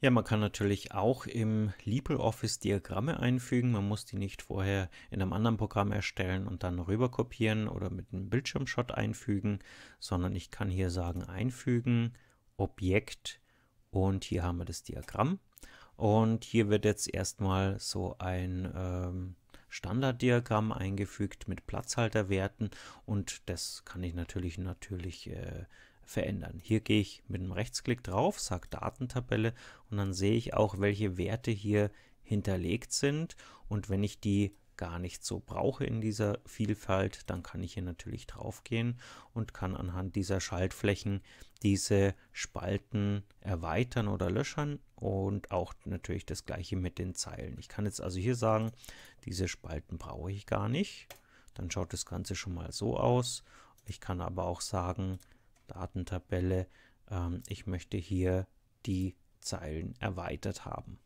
Ja, man kann natürlich auch im LibreOffice Diagramme einfügen. Man muss die nicht vorher in einem anderen Programm erstellen und dann rüber kopieren oder mit einem Bildschirmshot einfügen, sondern ich kann hier sagen einfügen, Objekt und hier haben wir das Diagramm. Und hier wird jetzt erstmal so ein ähm, Standarddiagramm eingefügt mit Platzhalterwerten und das kann ich natürlich natürlich äh, verändern. Hier gehe ich mit einem Rechtsklick drauf, sage Datentabelle und dann sehe ich auch, welche Werte hier hinterlegt sind. Und wenn ich die gar nicht so brauche in dieser Vielfalt, dann kann ich hier natürlich drauf gehen und kann anhand dieser Schaltflächen diese Spalten erweitern oder löchern und auch natürlich das gleiche mit den Zeilen. Ich kann jetzt also hier sagen, diese Spalten brauche ich gar nicht. Dann schaut das Ganze schon mal so aus. Ich kann aber auch sagen, Datentabelle. Ähm, ich möchte hier die Zeilen erweitert haben.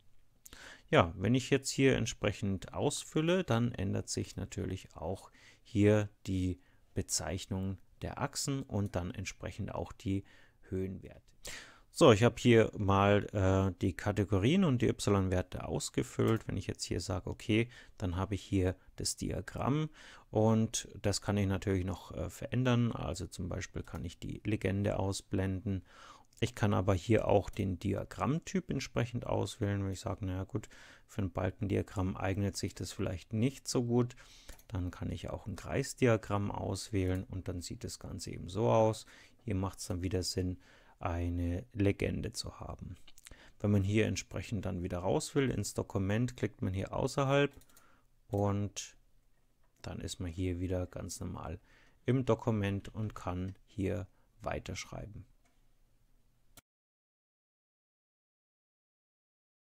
Ja, wenn ich jetzt hier entsprechend ausfülle, dann ändert sich natürlich auch hier die Bezeichnung der Achsen und dann entsprechend auch die Höhenwerte. So, ich habe hier mal äh, die Kategorien und die y-Werte ausgefüllt. Wenn ich jetzt hier sage, okay, dann habe ich hier das Diagramm und das kann ich natürlich noch äh, verändern. Also zum Beispiel kann ich die Legende ausblenden. Ich kann aber hier auch den Diagrammtyp entsprechend auswählen. Wenn ich sage, naja gut, für ein Balkendiagramm eignet sich das vielleicht nicht so gut, dann kann ich auch ein Kreisdiagramm auswählen und dann sieht das Ganze eben so aus. Hier macht es dann wieder Sinn, eine Legende zu haben. Wenn man hier entsprechend dann wieder raus will, ins Dokument klickt man hier außerhalb und dann ist man hier wieder ganz normal im Dokument und kann hier weiterschreiben.